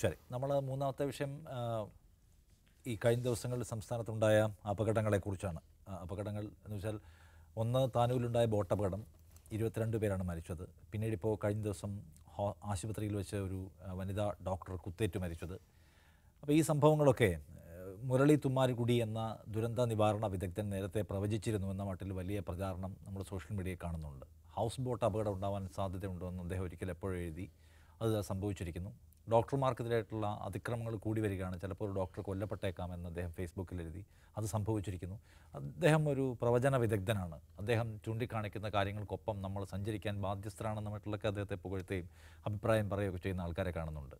ശരി നമ്മൾ മൂന്നാമത്തെ വിഷയം ഈ കഴിഞ്ഞ ദിവസങ്ങളിൽ സംസ്ഥാനത്തുണ്ടായ അപകടങ്ങളെക്കുറിച്ചാണ് അപകടങ്ങൾ എന്ന് വെച്ചാൽ ഒന്ന് താനൂരിലുണ്ടായ ബോട്ട് അപകടം ഇരുപത്തിരണ്ട് പേരാണ് മരിച്ചത് പിന്നീട് ഇപ്പോൾ കഴിഞ്ഞ ദിവസം ആശുപത്രിയിൽ വെച്ച് ഒരു വനിതാ ഡോക്ടർ കുത്തേറ്റ് മരിച്ചത് അപ്പോൾ ഈ സംഭവങ്ങളൊക്കെ മുരളി തുമ്മാരുകുടി എന്ന ദുരന്ത നിവാരണ വിദഗ്ധൻ നേരത്തെ പ്രവചിച്ചിരുന്നു എന്ന മട്ടിൽ വലിയ പ്രചാരണം നമ്മൾ സോഷ്യൽ മീഡിയയിൽ കാണുന്നുണ്ട് ഹൗസ് ബോട്ട് അപകടം ഉണ്ടാവാൻ സാധ്യതയുണ്ടെന്ന് അദ്ദേഹം ഒരിക്കൽ എപ്പോഴും എഴുതി അത് സംഭവിച്ചിരിക്കുന്നു ഡോക്ടർമാർക്കെതിരായിട്ടുള്ള അതിക്രമങ്ങൾ കൂടി വരികയാണ് ചിലപ്പോൾ ഡോക്ടർ കൊല്ലപ്പെട്ടേക്കാമെന്ന് അദ്ദേഹം ഫേസ്ബുക്കിൽ എഴുതി അത് സംഭവിച്ചിരിക്കുന്നു അദ്ദേഹം ഒരു പ്രവചന വിദഗ്ധനാണ് അദ്ദേഹം ചൂണ്ടിക്കാണിക്കുന്ന കാര്യങ്ങൾക്കൊപ്പം നമ്മൾ സഞ്ചരിക്കാൻ ബാധ്യസ്ഥരാണെന്ന് മറ്റുള്ളവർക്ക് അദ്ദേഹത്തെ പുകഴ്ത്തുകയും അഭിപ്രായം പറയുകയൊക്കെ ചെയ്യുന്ന ആൾക്കാരെ കാണുന്നുണ്ട്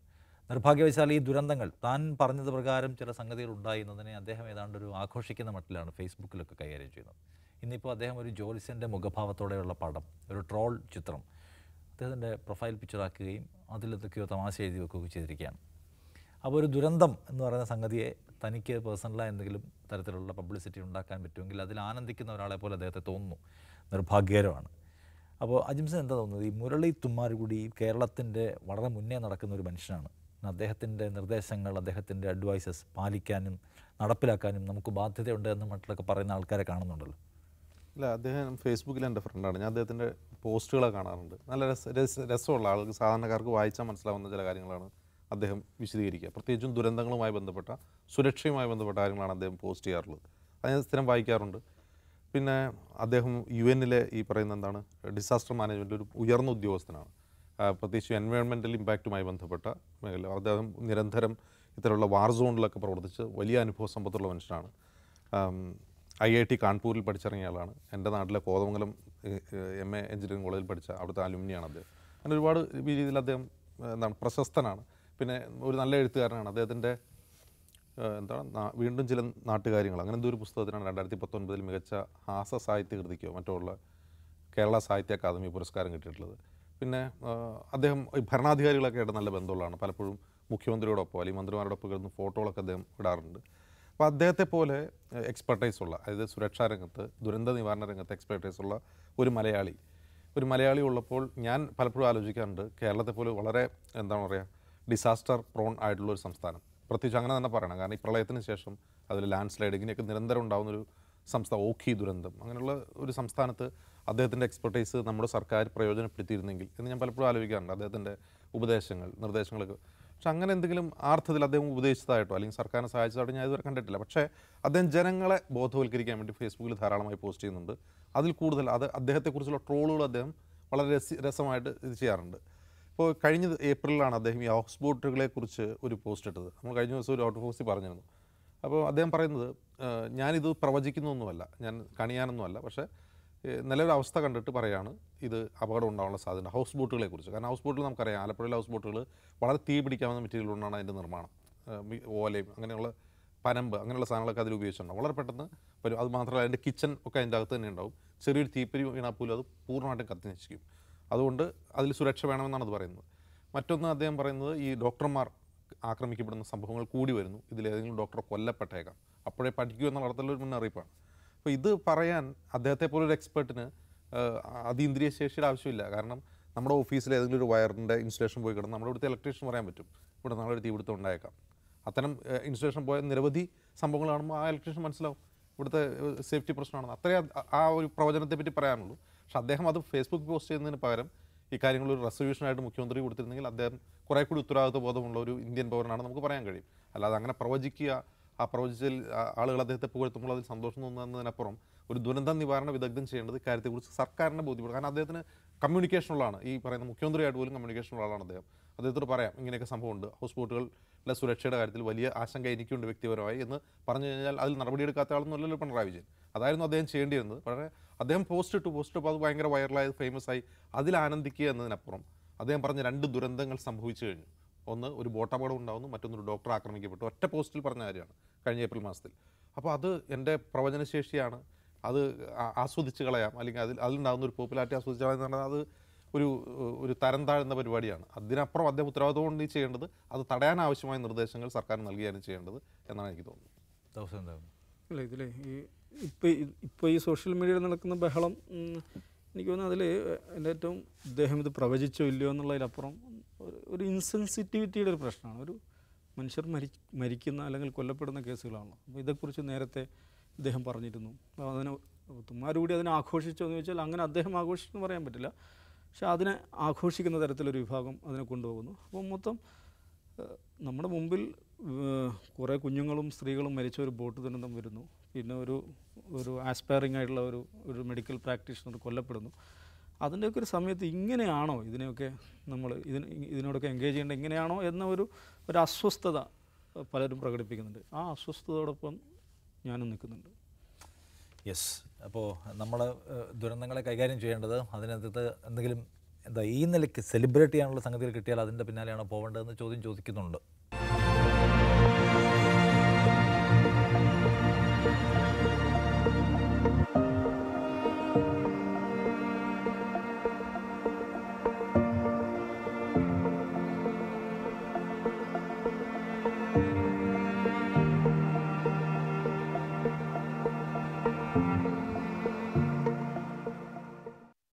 നിർഭാഗ്യവശാൽ ഈ ദുരന്തങ്ങൾ താൻ പറഞ്ഞത് പ്രകാരം ചില സംഗതികൾ ഉണ്ടായി എന്നതിനെ അദ്ദേഹം ഏതാണ്ട് ഒരു ആഘോഷിക്കുന്ന മട്ടിലാണ് ഫേസ്ബുക്കിലൊക്കെ കൈകാര്യം ചെയ്യുന്നത് ഇന്നിപ്പോൾ അദ്ദേഹം ഒരു ജോലിസിൻ്റെ മുഖഭാവത്തോടെയുള്ള പടം ഒരു ട്രോൾ ചിത്രം അദ്ദേഹത്തിൻ്റെ പ്രൊഫൈൽ പിക്ചറാക്കുകയും അതിലെന്തൊക്കെയോ തമാശ എഴുതി വെക്കുകയൊക്കെ ചെയ്തിരിക്കുകയാണ് അപ്പോൾ ഒരു ദുരന്തം എന്ന് പറയുന്ന സംഗതിയെ തനിക്ക് പേഴ്സണലായി എന്തെങ്കിലും തരത്തിലുള്ള പബ്ലിസിറ്റി ഉണ്ടാക്കാൻ പറ്റുമെങ്കിൽ അതിൽ ആനന്ദിക്കുന്ന ഒരാളെ പോലെ അദ്ദേഹത്തെ തോന്നുന്നു നിർഭാഗ്യകരമാണ് അപ്പോൾ അജിംസൻ എന്താ തോന്നുന്നത് ഈ മുരളി തുമ്മാരുകൂടി കേരളത്തിൻ്റെ വളരെ മുന്നേ നടക്കുന്ന ഒരു മനുഷ്യനാണ് അദ്ദേഹത്തിൻ്റെ നിർദ്ദേശങ്ങൾ അദ്ദേഹത്തിൻ്റെ അഡ്വൈസസ് പാലിക്കാനും നടപ്പിലാക്കാനും നമുക്ക് ബാധ്യതയുണ്ട് എന്ന് മറ്റുള്ളൊക്കെ പറയുന്ന ആൾക്കാരെ കാണുന്നുണ്ടല്ലോ അല്ല അദ്ദേഹം ഫേസ്ബുക്കിൽ എൻ്റെ ഫ്രണ്ടാണ് ഞാൻ അദ്ദേഹത്തിൻ്റെ പോസ്റ്റുകളെ കാണാറുണ്ട് നല്ല രസ രസമുള്ള ആൾക്ക് സാധാരണക്കാർക്ക് വായിച്ചാൽ മനസ്സിലാവുന്ന ചില കാര്യങ്ങളാണ് അദ്ദേഹം വിശദീകരിക്കുക പ്രത്യേകിച്ചും ദുരന്തങ്ങളുമായി ബന്ധപ്പെട്ട സുരക്ഷയുമായി ബന്ധപ്പെട്ട കാര്യങ്ങളാണ് അദ്ദേഹം പോസ്റ്റ് ചെയ്യാറുള്ളത് അത് ഞാൻ സ്ഥിരം വായിക്കാറുണ്ട് പിന്നെ അദ്ദേഹം യു എന്നിലെ ഈ പറയുന്ന എന്താണ് ഡിസാസ്റ്റർ മാനേജ്മെൻ്റ് ഒരു ഉയർന്ന ഉദ്യോഗസ്ഥനാണ് പ്രത്യേകിച്ച് എൻവയോൺമെൻറ്റൽ ഇമ്പാക്റ്റുമായി ബന്ധപ്പെട്ട മേഖല അദ്ദേഹം നിരന്തരം ഇത്തരമുള്ള വാർ സോണിലൊക്കെ പ്രവർത്തിച്ച് വലിയ അനുഭവ സമ്പത്തുള്ള മനുഷ്യനാണ് ഐ ഐ ടി കാൺപൂരിൽ പഠിച്ചിറങ്ങിയ ആളാണ് എൻ്റെ നാട്ടിലെ കോതമംഗലം എം എ എഞ്ചിനീയറിംഗ് കോളേജിൽ പഠിച്ച അവിടുത്തെ അലുമിനിയാണ് അദ്ദേഹം അങ്ങനെ ഒരുപാട് രീതിയിൽ അദ്ദേഹം എന്താണ് പ്രശസ്തനാണ് പിന്നെ ഒരു നല്ല എഴുത്തുകാരനാണ് അദ്ദേഹത്തിൻ്റെ എന്താണ് വീണ്ടും ചില നാട്ടുകാര്യങ്ങൾ അങ്ങനെ എന്തൊരു പുസ്തകത്തിനാണ് രണ്ടായിരത്തി പത്തൊൻപതിൽ മികച്ച ഹാസ സാഹിത്യ കൃതിക്കോ മറ്റോ ഉള്ള കേരള സാഹിത്യ അക്കാദമി പുരസ്കാരം കിട്ടിയിട്ടുള്ളത് പിന്നെ അദ്ദേഹം ഭരണാധികാരികളൊക്കെ ആയിട്ട് നല്ല ബന്ധമുള്ളതാണ് പലപ്പോഴും മുഖ്യമന്ത്രിയോടൊപ്പം അല്ലെങ്കിൽ മന്ത്രിമാരോടൊപ്പം കിടന്ന് ഫോട്ടോകളൊക്കെ അദ്ദേഹം ഇടാറുണ്ട് അപ്പോൾ അദ്ദേഹത്തെ പോലെ എക്സ്പെർട്ടൈസ് ഉള്ള അതായത് സുരക്ഷാ രംഗത്ത് ദുരന്ത നിവാരണ രംഗത്ത് എക്സ്പെർട്ടൈസ് ഉള്ള ഒരു മലയാളി ഒരു മലയാളി ഉള്ളപ്പോൾ ഞാൻ പലപ്പോഴും ആലോചിക്കാറുണ്ട് കേരളത്തെ പോലെ വളരെ എന്താണ് പറയുക ഡിസാസ്റ്റർ പ്രോൺ ആയിട്ടുള്ള ഒരു സംസ്ഥാനം പ്രത്യേകിച്ച് അങ്ങനെ തന്നെ പറയണം കാരണം ഈ പ്രളയത്തിന് ശേഷം അതിൽ ലാൻഡ് സ്ലൈഡ് ഇങ്ങനെയൊക്കെ നിരന്തരം ഉണ്ടാകുന്നൊരു സംസ്ഥാനം ഓഖി ദുരന്തം അങ്ങനെയുള്ള ഒരു സംസ്ഥാനത്ത് അദ്ദേഹത്തിൻ്റെ എക്സ്പെർട്ടൈസ് നമ്മുടെ സർക്കാർ പ്രയോജനപ്പെടുത്തിയിരുന്നെങ്കിൽ എന്ന് ഞാൻ പലപ്പോഴും ആലോചിക്കാറുണ്ട് അദ്ദേഹത്തിൻ്റെ ഉപദേശങ്ങൾ നിർദ്ദേശങ്ങളൊക്കെ പക്ഷെ അങ്ങനെ എന്തെങ്കിലും ആർത്ഥത്തിൽ അദ്ദേഹം ഉപദേശിച്ചതായിട്ടോ അല്ലെങ്കിൽ സർക്കാരിനെ സഹായിച്ചതായിട്ടോ ഞാൻ ഇതുവരെ കണ്ടിട്ടില്ല പക്ഷേ അദ്ദേഹം ജനങ്ങളെ ബോധവൽക്കരിക്കാൻ വേണ്ടി ഫേസ്ബുക്കിൽ ധാരാളമായി പോസ്റ്റ് ചെയ്യുന്നുണ്ട് അതിൽ കൂടുതൽ അത് അദ്ദേഹത്തെക്കുറിച്ചുള്ള ട്രോളുകൾ അദ്ദേഹം വളരെ രസ രസമായിട്ട് ഇത് ചെയ്യാറുണ്ട് ഇപ്പോൾ കഴിഞ്ഞ ഏപ്രിലാണ് അദ്ദേഹം ഈ ഹൗസ് ബോട്ടുകളെക്കുറിച്ച് ഒരു പോസ്റ്റ് ഇട്ടത് നമ്മൾ കഴിഞ്ഞ ദിവസം ഒരു ഔട്ട് ഓഫ് പറഞ്ഞിരുന്നു അപ്പോൾ അദ്ദേഹം പറയുന്നത് ഞാനിത് പ്രവചിക്കുന്നൊന്നുമല്ല ഞാൻ കണിയാനൊന്നുമല്ല പക്ഷേ നിലവിലെ അവസ്ഥ കണ്ടിട്ട് പറയാണ് ഇത് അപകടം ഉണ്ടാവാനുള്ള സാധ്യത ഹൗസ് ബോട്ടുകളെ കുറിച്ച് കാരണം ഹൗസ് ബോട്ടിൽ നമുക്കറിയാം ആലപ്പുഴയിലെ ഹൗസ് ബോട്ടുകൾ വളരെ തീ പിടിക്കാവുന്ന മെറ്റീരിയൽ കൊണ്ടാണ് അതിൻ്റെ നിർമ്മാണം ഓലയും അങ്ങനെയുള്ള പനമ്പ് അങ്ങനെയുള്ള സാധനങ്ങളൊക്കെ അതിൽ ഉപയോഗിച്ചിട്ടുണ്ടാവും വളരെ പെട്ടെന്ന് വരും അത് മാത്രമല്ല അതിൻ്റെ കിച്ചൺ ഒക്കെ അതിൻ്റെ അകത്ത് തന്നെ ഉണ്ടാവും ചെറിയൊരു തീപ്പരി വീണാൽ പോലും അത് പൂർണ്ണമായിട്ടും കത്തി നശിക്കും അതുകൊണ്ട് അതിൽ സുരക്ഷ വേണമെന്നാണ് അത് പറയുന്നത് മറ്റൊന്ന് അദ്ദേഹം പറയുന്നത് ഈ ഡോക്ടർമാർ ആക്രമിക്കപ്പെടുന്ന സംഭവങ്ങൾ കൂടി വരുന്നു ഇതിലേതെങ്കിലും ഡോക്ടറെ കൊല്ലപ്പെട്ടേക്കാം അപ്പോഴേ പഠിക്കൂ എന്നുള്ള അർത്ഥത്തിലൊരു മുന്നറിയിപ്പാണ് അപ്പോൾ ഇത് പറയാൻ അദ്ദേഹത്തെ പോലൊരു എക്സ്പേർട്ടിന് അതീന്ദ്രിയ ശേഷിയുടെ ആവശ്യമില്ല കാരണം നമ്മുടെ ഓഫീസിൽ ഏതെങ്കിലും ഒരു വയറിൻ്റെ ഇൻസ്റ്റലേഷൻ പോയി കിടന്ന് നമ്മുടെ ഇവിടുത്തെ ഇലക്ട്രീഷ്യൻ പറയാൻ പറ്റും ഇവിടെ നാളെ തീപിടുത്തം ഉണ്ടായേക്കാം അത്തരം ഇൻസ്റ്റലേഷൻ പോയ നിരവധി സംഭവങ്ങൾ കാണുമ്പോൾ ആ ഇലക്ട്രീഷ്യൻ മനസ്സിലാവും ഇവിടുത്തെ സേഫ്റ്റി പ്രശ്നമാണെന്ന് അത്രയും ആ ഒരു പ്രവചനത്തെ പറ്റി പറയാനുള്ളൂ പക്ഷെ അദ്ദേഹം അത് ഫേസ്ബുക്ക് പോസ്റ്റ് ചെയ്യുന്നതിന് പകരം ഇക്കാര്യങ്ങൾ ഒരു റെസൊല്യൂഷനായിട്ട് മുഖ്യമന്ത്രി കൊടുത്തിരുന്നെങ്കിൽ അദ്ദേഹം കുറേ കൂടി ഉത്തരവാദിത്വ ബോധമുള്ള ഒരു ഇന്ത്യൻ പൗരനാണ് നമുക്ക് പറയാൻ കഴിയും അല്ലാതെ അങ്ങനെ പ്രവചിക്കുക ആ പ്രവചിച്ചതിൽ ആളുകൾ അദ്ദേഹത്തെ പുകഴ്ത്തുമ്പോൾ അതിൽ സന്തോഷം തോന്നുന്നതിനപ്പുറം ഒരു ദുരന്ത നിവാരണ വിദഗ്ധൻ ചെയ്യേണ്ടത് കാര്യത്തെക്കുറിച്ച് സർക്കാരിനെ ബോധ്യപ്പെടും കാരണം അദ്ദേഹത്തിന് കമ്മ്യൂണിക്കേഷനുള്ളതാണ് ഈ പറയുന്ന മുഖ്യമന്ത്രിയായിട്ട് പോലും കമ്മ്യൂണിക്കേഷൻ ഉള്ളതാണ് അദ്ദേഹം അദ്ദേഹത്തോട് പറയാം ഇങ്ങനെയൊക്കെ സംഭവമുണ്ട് ഹൗസ് ബോട്ടുകളുടെ സുരക്ഷയുടെ കാര്യത്തിൽ വലിയ ആശങ്ക എനിക്കുണ്ട് വ്യക്തിപരമായി എന്ന് പറഞ്ഞു കഴിഞ്ഞാൽ അതിൽ നടപടിയെടുക്കാത്ത ആളൊന്നുമല്ലല്ലോ പിണറായി വിജയൻ അതായിരുന്നു അദ്ദേഹം ചെയ്യേണ്ടിയിരുന്നത് വളരെ അദ്ദേഹം പോസ്റ്റ് ഇട്ടു പോസ്റ്റ് ഇട്ടു അത് ഭയങ്കര വൈറലായത് ഫേമസ് ആയി അതിൽ ആനന്ദിക്കുക എന്നതിനപ്പുറം അദ്ദേഹം പറഞ്ഞ രണ്ട് ദുരന്തങ്ങൾ സംഭവിച്ചു കഴിഞ്ഞു ഒന്ന് ഒരു ബോട്ടപകടം ഉണ്ടാകുന്നു മറ്റൊന്നൊരു ഡോക്ടർ ആക്രമിക്കപ്പെട്ടു ഒറ്റ പോസ്റ്റിൽ പറഞ്ഞ കാര്യമാണ് കഴിഞ്ഞ ഏപ്രിൽ മാസത്തിൽ അപ്പോൾ അത് എൻ്റെ പ്രവചനശേഷിയാണ് അത് ആസ്വദിച്ച് കളയാം അല്ലെങ്കിൽ അതിൽ അതിലുണ്ടാകുന്ന ഒരു പോപ്പുലാരിറ്റി ആസ്വദിച്ച് കളയാം എന്ന് പറഞ്ഞാൽ അത് ഒരു ഒരു തരം താഴ്ന്ന പരിപാടിയാണ് അതിനപ്പുറം അദ്ദേഹം ഉത്തരവാദിത്വം നീ ചെയ്യേണ്ടത് അത് തടയാൻ ആവശ്യമായ നിർദ്ദേശങ്ങൾ സർക്കാർ നൽകുകയാണ് ചെയ്യേണ്ടത് എന്നാണ് എനിക്ക് തോന്നുന്നത് അല്ല ഇതിലേ ഈ ഇപ്പോൾ ഇപ്പോൾ ഈ സോഷ്യൽ മീഡിയയിൽ നടക്കുന്ന ബഹളം എനിക്ക് തോന്നുന്നു അതിൽ എൻ്റെ ഏറ്റവും ഇദ്ദേഹം ഇത് പ്രവചിച്ചോ ഇല്ലയോ എന്നുള്ളതിലപ്പുറം ഒരു ഇൻസെൻസിറ്റിവിറ്റിയുടെ ഒരു പ്രശ്നമാണ് ഒരു മനുഷ്യർ മരി മരിക്കുന്ന അല്ലെങ്കിൽ കൊല്ലപ്പെടുന്ന കേസുകളാണല്ലോ അപ്പോൾ ഇതേക്കുറിച്ച് നേരത്തെ ഇദ്ദേഹം പറഞ്ഞിരുന്നു അതിന് തുമ്മാരുകൂടി അതിനെ ആഘോഷിച്ചോ എന്ന് ചോദിച്ചാൽ അങ്ങനെ അദ്ദേഹം ആഘോഷിച്ചെന്ന് പറയാൻ പറ്റില്ല പക്ഷെ അതിനെ ആഘോഷിക്കുന്ന തരത്തിലൊരു വിഭാഗം അതിനെ കൊണ്ടുപോകുന്നു അപ്പോൾ മൊത്തം നമ്മുടെ മുമ്പിൽ കുറേ കുഞ്ഞുങ്ങളും സ്ത്രീകളും മരിച്ച ഒരു ബോട്ട് ദുരന്തം വരുന്നു പിന്നെ ഒരു ഒരു ആസ്പയറിംഗ് ആയിട്ടുള്ള ഒരു ഒരു മെഡിക്കൽ പ്രാക്ടീഷണർ കൊല്ലപ്പെടുന്നു അതിൻ്റെയൊക്കെ ഒരു സമയത്ത് ഇങ്ങനെയാണോ ഇതിനെയൊക്കെ നമ്മൾ ഇതിന് ഇതിനോടൊക്കെ എൻഗേജ് ചെയ്യേണ്ടത് ഇങ്ങനെയാണോ എന്ന ഒരു ഒരു അസ്വസ്ഥത പലരും പ്രകടിപ്പിക്കുന്നുണ്ട് ആ അസ്വസ്ഥതയോടൊപ്പം ഞാനും നിൽക്കുന്നുണ്ട് യെസ് അപ്പോൾ നമ്മൾ ദുരന്തങ്ങളെ കൈകാര്യം ചെയ്യേണ്ടത് അതിനകത്ത് എന്തെങ്കിലും എന്താ ഈ നിലയ്ക്ക് സെലിബ്രേറ്റ് ചെയ്യാനുള്ള സംഗതികൾ കിട്ടിയാൽ അതിൻ്റെ പിന്നാലെയാണോ പോകേണ്ടതെന്ന് ചോദ്യം ചോദിക്കുന്നുണ്ട്